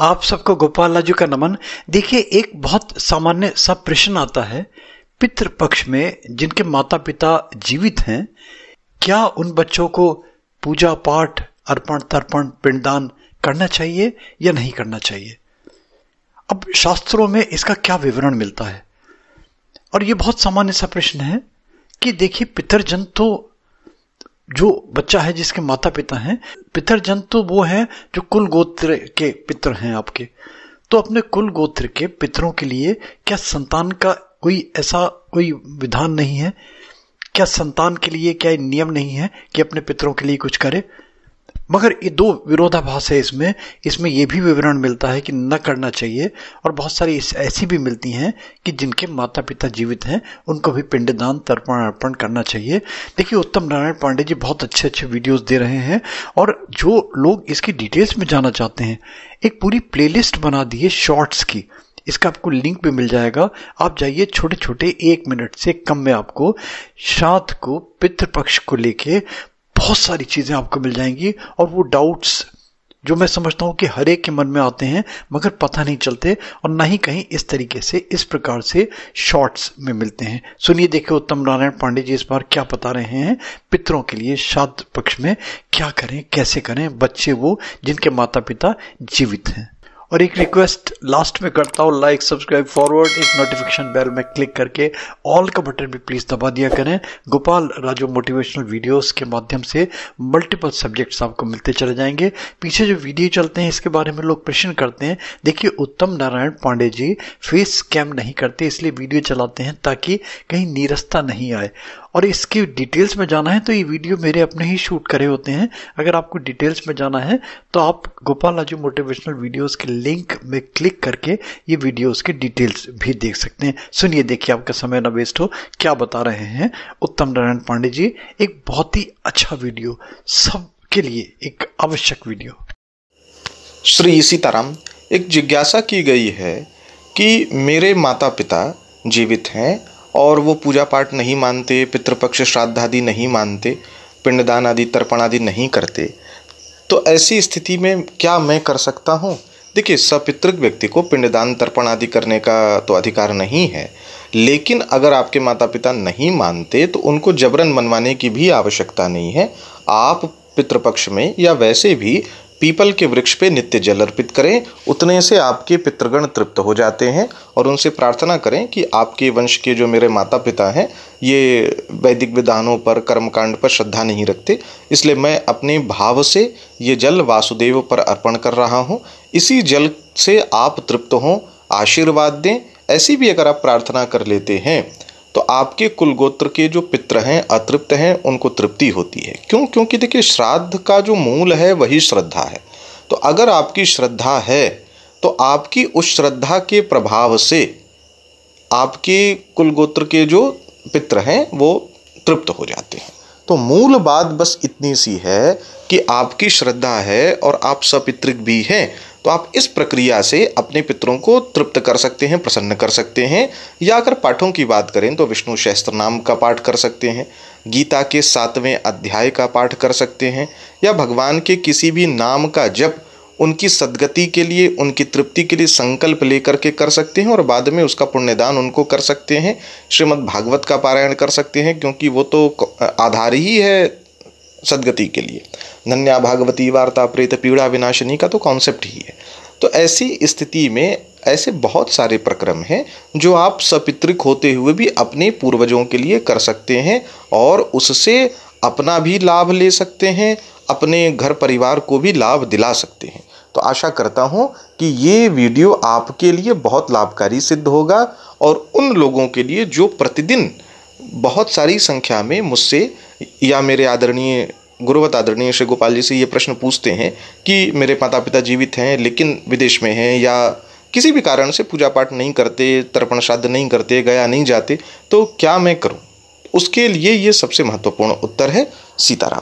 आप सबको गोपाल लाजू का नमन देखिए एक बहुत सामान्य सा प्रश्न आता है पितृ पक्ष में जिनके माता पिता जीवित हैं क्या उन बच्चों को पूजा पाठ अर्पण तर्पण पिंडदान करना चाहिए या नहीं करना चाहिए अब शास्त्रों में इसका क्या विवरण मिलता है और ये बहुत सामान्य सा प्रश्न है कि देखिए पितरजन तो जो बच्चा है जिसके माता पिता हैं पितर जन तो वो है जो कुल गोत्र के पितर हैं आपके तो अपने कुल गोत्र के पितरों के लिए क्या संतान का कोई ऐसा कोई विधान नहीं है क्या संतान के लिए क्या नियम नहीं है कि अपने पितरों के लिए कुछ करे मगर ये दो विरोधाभास है इसमें इसमें यह भी विवरण मिलता है कि न करना चाहिए और बहुत सारी ऐसी भी मिलती हैं कि जिनके माता पिता जीवित हैं उनको भी पिंडदान तर्पण अर्पण करना चाहिए देखिए उत्तम नारायण पांडे जी बहुत अच्छे अच्छे वीडियोस दे रहे हैं और जो लोग इसकी डिटेल्स में जाना चाहते हैं एक पूरी प्लेलिस्ट बना दी है शॉर्ट्स की इसका आपको लिंक भी मिल जाएगा आप जाइए छोटे छोटे एक मिनट से कम में आपको शांत को पितृपक्ष को लेके बहुत सारी चीज़ें आपको मिल जाएंगी और वो डाउट्स जो मैं समझता हूँ कि हर एक के मन में आते हैं मगर पता नहीं चलते और ना ही कहीं इस तरीके से इस प्रकार से शॉर्ट्स में मिलते हैं सुनिए देखिए उत्तम नारायण पांडे जी इस बार क्या बता रहे हैं पितरों के लिए श्राद्ध पक्ष में क्या करें कैसे करें बच्चे वो जिनके माता पिता जीवित हैं और एक रिक्वेस्ट लास्ट में करता हूँ लाइक सब्सक्राइब फॉरवर्ड एक नोटिफिकेशन बेल में क्लिक करके ऑल का बटन भी प्लीज़ दबा दिया करें गोपाल राजू मोटिवेशनल वीडियोस के माध्यम से मल्टीपल सब्जेक्ट्स आपको मिलते चले जाएंगे पीछे जो वीडियो चलते हैं इसके बारे में लोग प्रश्न करते हैं देखिए उत्तम नारायण पांडे जी फेस स्कैम नहीं करते इसलिए वीडियो चलाते हैं ताकि कहीं नीरसता नहीं आए और इसकी डिटेल्स में जाना है तो ये वीडियो मेरे अपने ही शूट करे होते हैं अगर आपको डिटेल्स में जाना है तो आप गोपाल राजू मोटिवेशनल वीडियोज़ के लिंक में क्लिक करके ये वीडियोस के डिटेल्स भी देख सकते हैं सुनिए देखिए आपका समय ना वेस्ट हो क्या बता रहे हैं उत्तम नारायण पांडे जी एक बहुत ही अच्छा वीडियो सबके लिए एक आवश्यक वीडियो श्री सीताराम एक जिज्ञासा की गई है कि मेरे माता पिता जीवित हैं और वो पूजा पाठ नहीं मानते पितृपक्ष श्राद्ध आदि नहीं मानते पिंडदान आदि तर्पण आदि नहीं करते तो ऐसी स्थिति में क्या मैं कर सकता हूँ देखिए सपितृक व्यक्ति को पिंडदान तर्पण आदि करने का तो अधिकार नहीं है लेकिन अगर आपके माता पिता नहीं मानते तो उनको जबरन मनवाने की भी आवश्यकता नहीं है आप पितृपक्ष में या वैसे भी पीपल के वृक्ष पे नित्य जल अर्पित करें उतने से आपके पितृगण तृप्त हो जाते हैं और उनसे प्रार्थना करें कि आपके वंश के जो मेरे माता पिता हैं ये वैदिक विधानों पर कर्मकांड पर श्रद्धा नहीं रखते इसलिए मैं अपने भाव से ये जल वासुदेव पर अर्पण कर रहा हूँ इसी जल से आप तृप्त हों आशीर्वाद दें ऐसी भी अगर आप प्रार्थना कर लेते हैं तो आपके कुलगोत्र के जो पित्र हैं अतृप्त हैं उनको तृप्ति होती है क्यों क्योंकि देखिए श्राद्ध का जो मूल है वही श्रद्धा है तो अगर आपकी श्रद्धा है तो आपकी उस श्रद्धा के प्रभाव से आपके कुलगोत्र के जो पित्र हैं वो तृप्त हो जाते हैं तो मूल बात बस इतनी सी है कि आपकी श्रद्धा है और आप सपितृक भी हैं तो आप इस प्रक्रिया से अपने पितरों को तृप्त कर सकते हैं प्रसन्न कर सकते हैं या अगर पाठों की बात करें तो विष्णु शहस्त्र नाम का पाठ कर सकते हैं गीता के सातवें अध्याय का पाठ कर सकते हैं या भगवान के किसी भी नाम का जप उनकी सदगति के लिए उनकी तृप्ति के लिए संकल्प लेकर के कर सकते हैं और बाद में उसका पुण्यदान उनको कर सकते हैं श्रीमद् भागवत का पारायण कर सकते हैं क्योंकि वो तो आधार ही है सदगति के लिए धन्या भागवती वार्ता प्रेत पीड़ा विनाशनी का तो कॉन्सेप्ट ही है तो ऐसी स्थिति में ऐसे बहुत सारे प्रक्रम हैं जो आप सपितृक होते हुए भी अपने पूर्वजों के लिए कर सकते हैं और उससे अपना भी लाभ ले सकते हैं अपने घर परिवार को भी लाभ दिला सकते हैं तो आशा करता हूँ कि ये वीडियो आपके लिए बहुत लाभकारी सिद्ध होगा और उन लोगों के लिए जो प्रतिदिन बहुत सारी संख्या में मुझसे या मेरे आदरणीय गुरुवत आदरणीय श्री गोपाल जी से ये प्रश्न पूछते हैं कि मेरे माता पिता जीवित हैं लेकिन विदेश में हैं या किसी भी कारण से पूजा पाठ नहीं करते तर्पण श्राद्ध नहीं करते गया नहीं जाते तो क्या मैं करूं उसके लिए ये सबसे महत्वपूर्ण उत्तर है सीताराम